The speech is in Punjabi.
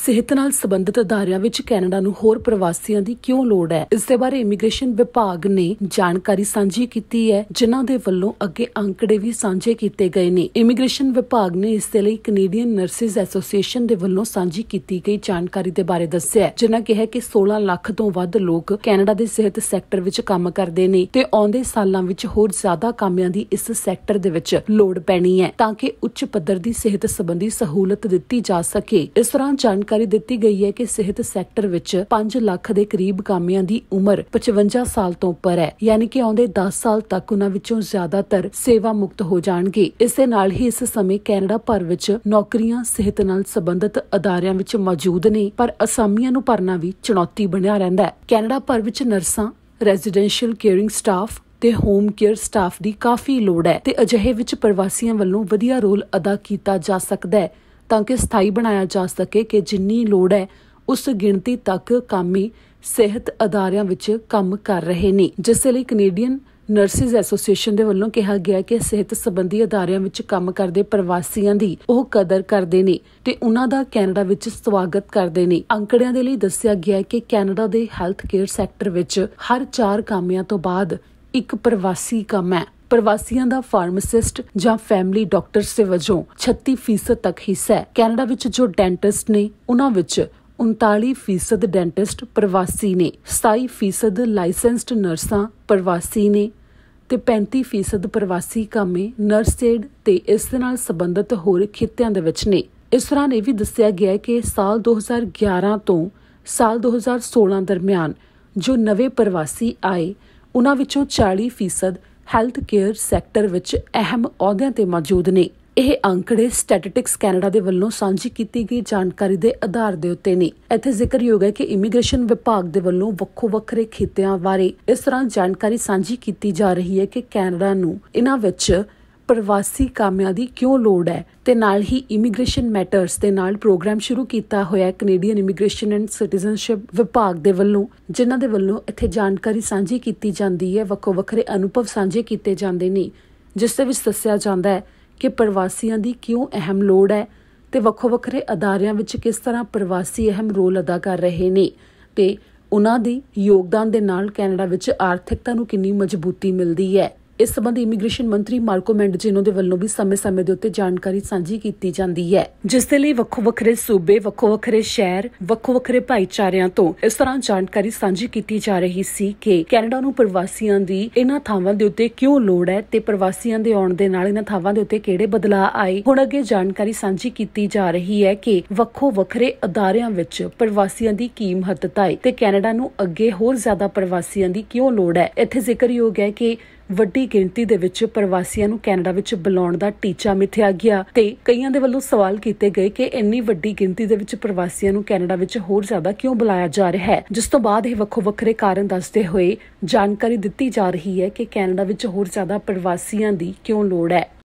ਸਿਹਤ ਨਾਲ ਸੰਬੰਧਿਤ ਅਧਾਰਿਆਂ ਵਿੱਚ ਕੈਨੇਡਾ ਨੂੰ ਹੋਰ ਪ੍ਰਵਾਸੀਆਂ ਦੀ ਕਿਉਂ ਲੋੜ ਹੈ ਇਸ ਦੇ ਬਾਰੇ ਇਮੀਗ੍ਰੇਸ਼ਨ ਵਿਭਾਗ ਨੇ ਜਾਣਕਾਰੀ ਸਾਂਝੀ ਕੀਤੀ ਹੈ ਜਿਨ੍ਹਾਂ ਦੇ ਵੱਲੋਂ ਅੱਗੇ ਅੰਕੜੇ ਵੀ ਸਾਂਝੇ ਕੀਤੇ ਗਏ ਨੇ ਇਮੀਗ੍ਰੇਸ਼ਨ ਵਿਭਾਗ ਨੇ ਇਸ ਦੇ ਲਈ ਕੈਨੇਡੀਅਨ ਨਰਸਿਸ ਐਸੋਸੀਏਸ਼ਨ ਦੇ ਵੱਲੋਂ ਸਾਂਝੀ ਕੀਤੀ ਗਈ ਜਾਣਕਾਰੀ ਦੇ ਬਾਰੇ ਦੱਸਿਆ ਜਿਨ੍ਹਾਂ ਕਿਹਾ ਕਿ 16 ਲੱਖ ਤੋਂ ਵੱਧ ਲੋਕ ਕੈਨੇਡਾ ਦੇ ਸਿਹਤ ਸੈਕਟਰ ਵਿੱਚ ਕੰਮ ਕਰਦੇ ਨੇ ਤੇ ਆਉਂਦੇ ਸਾਲਾਂ ਵਿੱਚ ਹੋਰ ਜ਼ਿਆਦਾ ਕਾਮਿਆਂ ਦੀ ਇਸ ਸੈਕਟਰ ਦੇ ਵਿੱਚ ਲੋੜ ਪੈਣੀ ਹੈ ਤਾਂ ਕਿ ਉੱਚ ਪੱਧਰ ਦੀ ਸਿਹਤ ਸੰਬੰਧੀ ਸਹੂਲਤ ਦਿੱਤੀ ਜਾ ਸਕੇ ਇਸ ਤਰ੍ਹਾਂ ਜਾਣ ਜਾਣਕਾਰੀ ਦਿੱਤੀ ਗਈ ਹੈ ਕਿ ਸਿਹਤ ਸੈਕਟਰ ਵਿੱਚ 5 ਲੱਖ ਦੇ ਕਰੀਬ ਕਾਮਿਆਂ ਦੀ ਉਮਰ 55 ਸਾਲ ਤੋਂ ਉੱਪਰ ਹੈ ਯਾਨੀ ਕਿ ਆਉਂਦੇ 10 ਸਾਲ ਤੱਕ ਉਹਨਾਂ ਵਿੱਚੋਂ ਜ਼ਿਆਦਾਤਰ ਸੇਵਾ ਮੁਕਤ ਹੋ ਜਾਣਗੇ ਇਸੇ ਨਾਲ ਹੀ ਇਸ ਸਮੇਂ ਕੈਨੇਡਾ ਭਰ ਵਿੱਚ ਨੌਕਰੀਆਂ ਸਿਹਤ ਨਾਲ ਸੰਬੰਧਿਤ ਅਦਾਰਿਆਂ ਵਿੱਚ ਮੌਜੂਦ ਨੇ ਪਰ ਅਸਾਮੀਆਂ ਨੂੰ ਭਰਨਾ ਵੀ ਚੁਣੌਤੀ ਬਣਿਆ ਰਹਿੰਦਾ ਹੈ ਕੈਨੇਡਾ ਭਰ ਵਿੱਚ ਨਰਸਾਂ ਰੈਜ਼ੀਡੈਂਸ਼ੀਅਲ ਕੇਅਰਿੰਗ ਸਟਾਫ ਤੇ ਹੋਮ ਕੇਅਰ ਸਟਾਫ ਦੀ ਕਾਫੀ ਲੋੜ ਹੈ ਤੇ ਅਜਿਹੇ ਵਿੱਚ ਪ੍ਰਵਾਸੀਆਂ ਵੱਲੋਂ ਵਧੀਆ ਰੋਲ ਅਦਾ ਕੀਤਾ ਜਾ ਸਕਦਾ ਹੈ ਤਾਂ ਕਿ ਸਥਾਈ ਬਣਾਇਆ ਜਾ ਸਕੇ ਕਿ ਜਿੰਨੀ ਲੋੜ ਹੈ ਉਸ ਗਿਣਤੀ ਤੱਕ ਕਾਮੀ ਸਿਹਤ ਅਦਾਰਿਆਂ ਵਿੱਚ ਕੰਮ ਕਰ ਰਹੇ ਨੇ ਜਿਸ ਲਈ ਕੈਨੇਡੀਅਨ ਨਰਸਿਸ ਐਸੋਸੀਏਸ਼ਨ ਦੇ ਵੱਲੋਂ ਕਿਹਾ ਗਿਆ ਕਿ ਸਿਹਤ ਸੰਬੰਧੀ ਅਦਾਰਿਆਂ ਵਿੱਚ ਕੰਮ ਕਰਦੇ ਪ੍ਰਵਾਸੀਆਂ ਦੀ ਉਹ ਕਦਰ ਕਰਦੇ ਨੇ ਤੇ ਉਹਨਾਂ ਦਾ ਕੈਨੇਡਾ ਵਿੱਚ ਸਵਾਗਤ ਕਰਦੇ ਨੇ ਅੰਕੜਿਆਂ ਦੇ ਲਈ ਦੱਸਿਆ ਗਿਆ ਹੈ ਕਿ ਕੈਨੇਡਾ ਦੇ ਹੈਲਥ ਕੇਅਰ ਸੈਕਟਰ ਵਿੱਚ ਹਰ 4 ਕਾਮਿਆਂ ਤੋਂ ਬਾਅਦ ਇੱਕ ਪ੍ਰਵਾਸੀ ਕੰਮ ਹੈ ਪ੍ਰਵਾਸੀਆਂ ਦਾ ਫਾਰਮਾਸਿਸਟ ਜਾਂ ਫੈਮਿਲੀ ਡਾਕਟਰ ਸੇ ਵਜੋਂ 36% ਤੱਕ ਹਿੱਸਾ ਹੈ ਕੈਨੇਡਾ ਵਿੱਚ ਜੋ ਡੈਂਟਿਸਟ ਨੇ ਉਹਨਾਂ ਵਿੱਚ 39% ਡੈਂਟਿਸਟ ਪ੍ਰਵਾਸੀ ਨੇ 27% ਲਾਇਸੈਂਸਡ ਨਰਸਾਂ ਪ੍ਰਵਾਸੀ ਨੇ ਤੇ 35% ਪ੍ਰਵਾਸੀ ਕਾਮੇ ਨਰਸੇਡ ਤੇ ਇਸ ਦੇ ਨਾਲ ਸੰਬੰਧਿਤ ਹੋਰ ਖੇਤਿਆਂ ਦੇ ਵਿੱਚ ਨੇ ਇਸ ਤਰ੍ਹਾਂ ਇਹ ਵੀ ਦੱਸਿਆ ਗਿਆ ਹੈ ਕਿ ਸਾਲ 2011 ਤੋਂ ਸਾਲ 2016 ਦਰਮਿਆਨ ਜੋ ਨਵੇਂ ਪ੍ਰਵਾਸੀ ਆਏ ਉਹਨਾਂ ਵਿੱਚੋਂ 40% ਹੈਲਥ ਕੇਅਰ ਸੈਕਟਰ ਵਿੱਚ ਅਹਿਮ ਅਹੁਦਿਆਂ ਤੇ ਮੌਜੂਦ ਨੇ ਇਹ ਅੰਕੜੇ ਸਟੈਟਿਸਟਿਕਸ ਕੈਨੇਡਾ ਦੇ ਵੱਲੋਂ ਸਾਂਝੀ ਕੀਤੀ ਗਈ ਜਾਣਕਾਰੀ ਦੇ ਆਧਾਰ ਦੇ ਉੱਤੇ ਨੇ ਇੱਥੇ ਜ਼ਿਕਰਯੋਗ ਹੈ ਕਿ ਇਮੀਗ੍ਰੇਸ਼ਨ ਵਿਭਾਗ ਦੇ ਵੱਲੋਂ ਵੱਖੋ ਵੱਖਰੇ ਖੇਤਿਆਂ ਬਾਰੇ ਇਸ ਤਰ੍ਹਾਂ ਜਾਣਕਾਰੀ ਸਾਂਝੀ ਕੀਤੀ ਜਾ ਰਹੀ ਹੈ ਕਿ ਕੈਨੇਡਾ ਨੂੰ ਇਹਨਾਂ ਵਿੱਚ ਪ੍ਰਵਾਸੀ ਕਾਮਿਆਂ ਦੀ ਕਿਉਂ ਲੋੜ ਹੈ ਤੇ ਨਾਲ ਹੀ ਇਮੀਗ੍ਰੇਸ਼ਨ ਮੈਟਰਸ ਦੇ ਨਾਲ ਪ੍ਰੋਗਰਾਮ ਸ਼ੁਰੂ ਕੀਤਾ ਹੋਇਆ ਹੈ ਕੈਨੇਡੀਅਨ ਇਮੀਗ੍ਰੇਸ਼ਨ ਐਂਡ ਸਿਟੀਜ਼ਨਸ਼ਿਪ ਵਿਭਾਗ ਦੇ ਵੱਲੋਂ ਜਿਨ੍ਹਾਂ ਦੇ ਵੱਲੋਂ ਇੱਥੇ ਜਾਣਕਾਰੀ ਸਾਂਝੀ ਕੀਤੀ ਜਾਂਦੀ ਹੈ ਵੱਖੋ ਵੱਖਰੇ ਅਨੁਭਵ ਸਾਂਝੇ ਕੀਤੇ ਜਾਂਦੇ ਨੇ ਜਿਸ ਦੇ ਵਿੱਚ ਦੱਸਿਆ ਜਾਂਦਾ ਹੈ ਕਿ ਪ੍ਰਵਾਸੀਆਂ ਦੀ ਕਿਉਂ ਅਹਿਮ ਲੋੜ ਹੈ ਤੇ ਵੱਖੋ ਵੱਖਰੇ ਅਦਾਰਿਆਂ ਵਿੱਚ ਕਿਸ ਤਰ੍ਹਾਂ ਪ੍ਰਵਾਸੀ ਅਹਿਮ ਰੋਲ ਅਦਾ ਕਰ ਰਹੇ ਨੇ ਤੇ ਉਹਨਾਂ ਦੇ ਯੋਗਦਾਨ ਦੇ ਨਾਲ ਕੈਨੇਡਾ ਵਿੱਚ ਆਰਥਿਕਤਾ ਨੂੰ ਕਿੰਨੀ ਮਜ਼ਬੂਤੀ ਮਿਲਦੀ ਹੈ ਇਸ ਸੰਬੰਧੀ ਇਮੀਗ੍ਰੇਸ਼ਨ ਮੰਤਰੀ ਮਾਰਕੋ ਮੈਂਡਜੀਨੋ ਦੇ ਵੱਲੋਂ ਵੀ ਸਮੇਂ-ਸਮੇਂ ਦੇ ਉੱਤੇ ਜਾਣਕਾਰੀ ਸਾਂਝੀ ਕੀਤੀ ਜਾਂਦੀ ਹੈ ਜਿਸ ਦੇ ਲਈ ਵੱਖੋ-ਵੱਖਰੇ ਸੂਬੇ ਵੱਖੋ-ਵੱਖਰੇ ਸ਼ਹਿਰ ਵੱਖੋ-ਵੱਖਰੇ ਭਾਈਚਾਰਿਆਂ ਤੋਂ ਇਸ ਤਰ੍ਹਾਂ ਜਾਣਕਾਰੀ ਸਾਂਝੀ ਕੀਤੀ ਜਾ ਰਹੀ ਸੀ ਕਿ ਕੈਨੇਡਾ ਨੂੰ ਪ੍ਰਵਾਸੀਆਂ ਦੀ ਇਹਨਾਂ ਥਾਵਾਂ ਦੇ ਉੱਤੇ ਕਿਉਂ ਲੋੜ ਹੈ ਤੇ ਪ੍ਰਵਾਸੀਆਂ ਦੇ ਆਉਣ ਦੇ ਨਾਲ ਇਹਨਾਂ ਥਾਵਾਂ ਦੇ ਉੱਤੇ ਕਿਹੜੇ ਬਦਲਾਅ ਆਏ ਹੁਣ ਅੱਗੇ ਜਾਣਕਾਰੀ ਸਾਂਝੀ ਕੀਤੀ ਜਾ ਰਹੀ ਹੈ ਕਿ ਵੱਖੋ-ਵੱਖਰੇ ਅਦਾਰਿਆਂ ਵਿੱਚ ਪ੍ਰਵਾਸੀਆਂ ਦੀ ਕੀ ਮਹੱਤਤਾ ਹੈ ਤੇ ਕੈਨੇਡਾ ਨੂੰ ਅੱਗੇ ਹੋਰ ਜ਼ਿਆਦਾ ਪ੍ਰਵਾਸੀਆਂ ਦੀ ਕਿਉਂ ਲੋੜ ਹੈ ਇੱਥੇ ਜ਼ਿਕਰ ਹੋ ਹੈ ਕਿ ਵੱਡੀ ਗਿਣਤੀ ਦੇ ਵਿੱਚ ਪ੍ਰਵਾਸੀਆਂ ਨੂੰ ਕੈਨੇਡਾ ਵਿੱਚ ਬੁਲਾਉਣ ਦਾ ਟੀਚਾ ਮਿੱਥਿਆ ਗਿਆ ਤੇ ਕਈਆਂ ਦੇ ਵੱਲੋਂ ਸਵਾਲ ਕੀਤੇ ਗਏ ਕਿ ਇੰਨੀ ਵੱਡੀ ਗਿਣਤੀ ਦੇ ਵਿੱਚ ਪ੍ਰਵਾਸੀਆਂ ਨੂੰ ਕੈਨੇਡਾ ਵਿੱਚ ਹੋਰ ਜ਼ਿਆਦਾ ਕਿਉਂ ਬੁਲਾਇਆ ਜਾ ਰਿਹਾ ਹੈ ਜਿਸ ਤੋਂ ਬਾਅਦ ਇਹ ਵੱਖੋ ਵੱਖਰੇ ਕਾਰਨ ਦੱਸਦੇ ਹੋਏ ਜਾਣਕਾਰੀ ਦਿੱਤੀ ਜਾ ਰਹੀ ਹੈ ਕਿ ਕੈਨੇਡਾ ਵਿੱਚ ਹੋਰ ਜ਼ਿਆਦਾ ਪ੍ਰਵਾਸੀਆਂ ਦੀ ਕਿਉਂ ਲੋੜ ਹੈ